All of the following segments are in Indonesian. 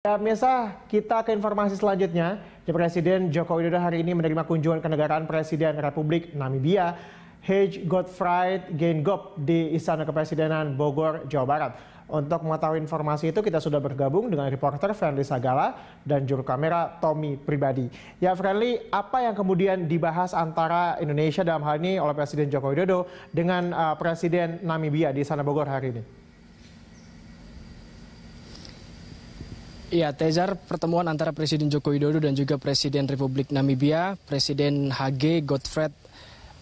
Ya, Mesa, kita ke informasi selanjutnya. Ya, Presiden Joko Widodo hari ini menerima kunjungan kenegaraan Presiden Republik Namibia, H. Godfrey Gengob di Istana Kepresidenan Bogor, Jawa Barat. Untuk mengetahui informasi itu, kita sudah bergabung dengan reporter Friendly Sagala dan juru kamera Tommy Pribadi. Ya, Friendly, apa yang kemudian dibahas antara Indonesia dalam hal ini oleh Presiden Joko Widodo dengan uh, Presiden Namibia di Istana Bogor hari ini? Ya, Tezar, pertemuan antara Presiden Joko Widodo dan juga Presiden Republik Namibia, Presiden HG Godfred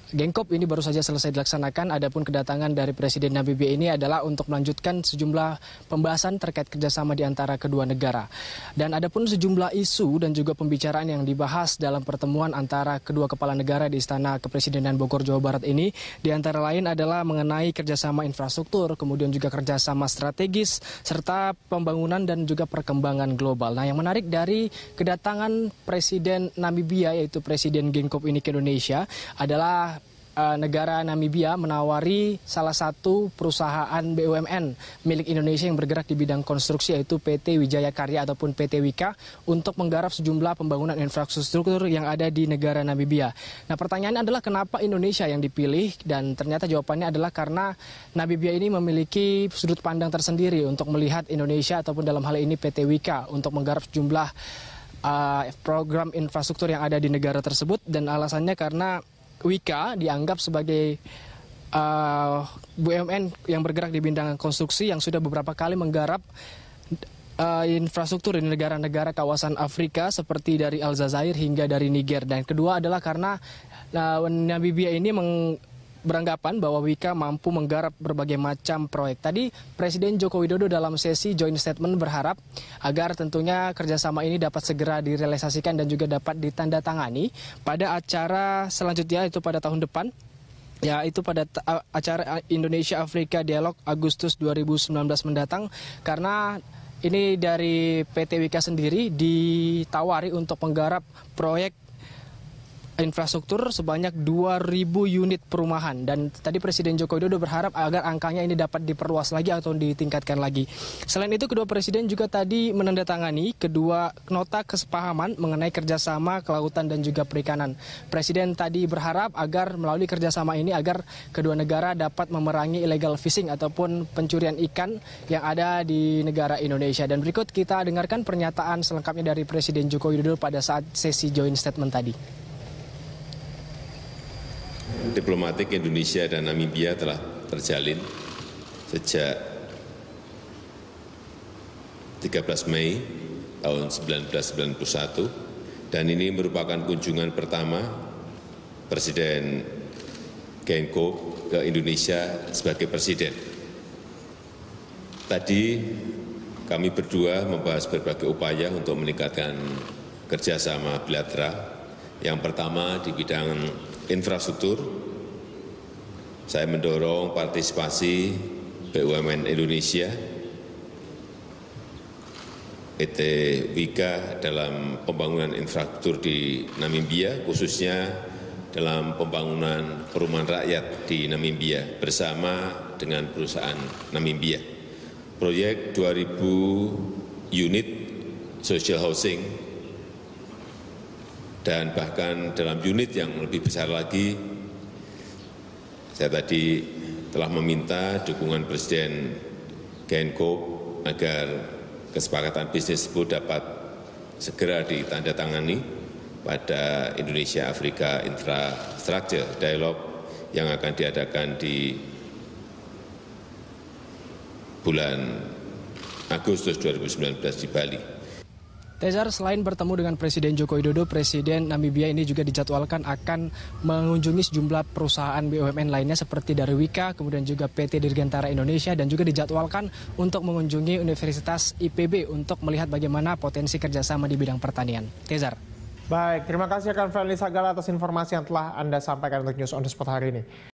Gengkop ini baru saja selesai dilaksanakan, adapun kedatangan dari Presiden Namibia ini adalah untuk melanjutkan sejumlah pembahasan terkait kerjasama di antara kedua negara. Dan adapun sejumlah isu dan juga pembicaraan yang dibahas dalam pertemuan antara kedua kepala negara di Istana Kepresidenan Bogor, Jawa Barat ini, di antara lain adalah mengenai kerjasama infrastruktur, kemudian juga kerjasama strategis, serta pembangunan dan juga perkembangan global. Nah yang menarik dari kedatangan Presiden Namibia, yaitu Presiden Gengkop ini ke Indonesia, adalah Eh, negara Namibia menawari salah satu perusahaan BUMN milik Indonesia yang bergerak di bidang konstruksi yaitu PT Wijaya Karya ataupun PT Wika untuk menggarap sejumlah pembangunan infrastruktur yang ada di negara Namibia. Nah pertanyaannya adalah kenapa Indonesia yang dipilih dan ternyata jawabannya adalah karena Namibia ini memiliki sudut pandang tersendiri untuk melihat Indonesia ataupun dalam hal ini PT Wika untuk menggarap sejumlah uh, program infrastruktur yang ada di negara tersebut dan alasannya karena Wika dianggap sebagai uh, BUMN yang bergerak di bidang konstruksi yang sudah beberapa kali menggarap uh, infrastruktur di negara-negara kawasan Afrika seperti dari Aljazair hingga dari Niger dan kedua adalah karena uh, Namibia ini meng, beranggapan bahwa Wika mampu menggarap berbagai macam proyek. Tadi Presiden Joko Widodo dalam sesi joint statement berharap agar tentunya kerjasama ini dapat segera direalisasikan dan juga dapat ditandatangani pada acara selanjutnya itu pada tahun depan yaitu pada acara Indonesia Afrika Dialog Agustus 2019 mendatang karena ini dari PT Wika sendiri ditawari untuk menggarap proyek infrastruktur sebanyak 2.000 unit perumahan. Dan tadi Presiden Joko Widodo berharap agar angkanya ini dapat diperluas lagi atau ditingkatkan lagi. Selain itu, kedua Presiden juga tadi menandatangani kedua nota kesepahaman mengenai kerjasama kelautan dan juga perikanan. Presiden tadi berharap agar melalui kerjasama ini agar kedua negara dapat memerangi illegal fishing ataupun pencurian ikan yang ada di negara Indonesia. Dan berikut kita dengarkan pernyataan selengkapnya dari Presiden Joko Widodo pada saat sesi joint statement tadi diplomatik Indonesia dan Namibia telah terjalin sejak 13 Mei tahun 1991 dan ini merupakan kunjungan pertama Presiden Genko ke Indonesia sebagai Presiden. Tadi kami berdua membahas berbagai upaya untuk meningkatkan kerjasama bilateral. Yang pertama di bidang infrastruktur, saya mendorong partisipasi BUMN Indonesia, PT e Wika dalam pembangunan infrastruktur di Namibia, khususnya dalam pembangunan perumahan rakyat di Namibia bersama dengan perusahaan Namibia. Proyek 2000 unit social housing dan bahkan dalam unit yang lebih besar lagi saya tadi telah meminta dukungan Presiden Genko agar kesepakatan bisnis tersebut dapat segera ditandatangani pada Indonesia Afrika Infrastructure Dialog yang akan diadakan di bulan Agustus 2019 di Bali. Tezar, selain bertemu dengan Presiden Joko Widodo, Presiden Namibia ini juga dijadwalkan akan mengunjungi sejumlah perusahaan BUMN lainnya seperti dari Wika, kemudian juga PT Dirgantara Indonesia, dan juga dijadwalkan untuk mengunjungi Universitas IPB untuk melihat bagaimana potensi kerjasama di bidang pertanian. Tezar. Baik, terima kasih akan Felisa Sagala atas informasi yang telah Anda sampaikan untuk News on the Spot hari ini.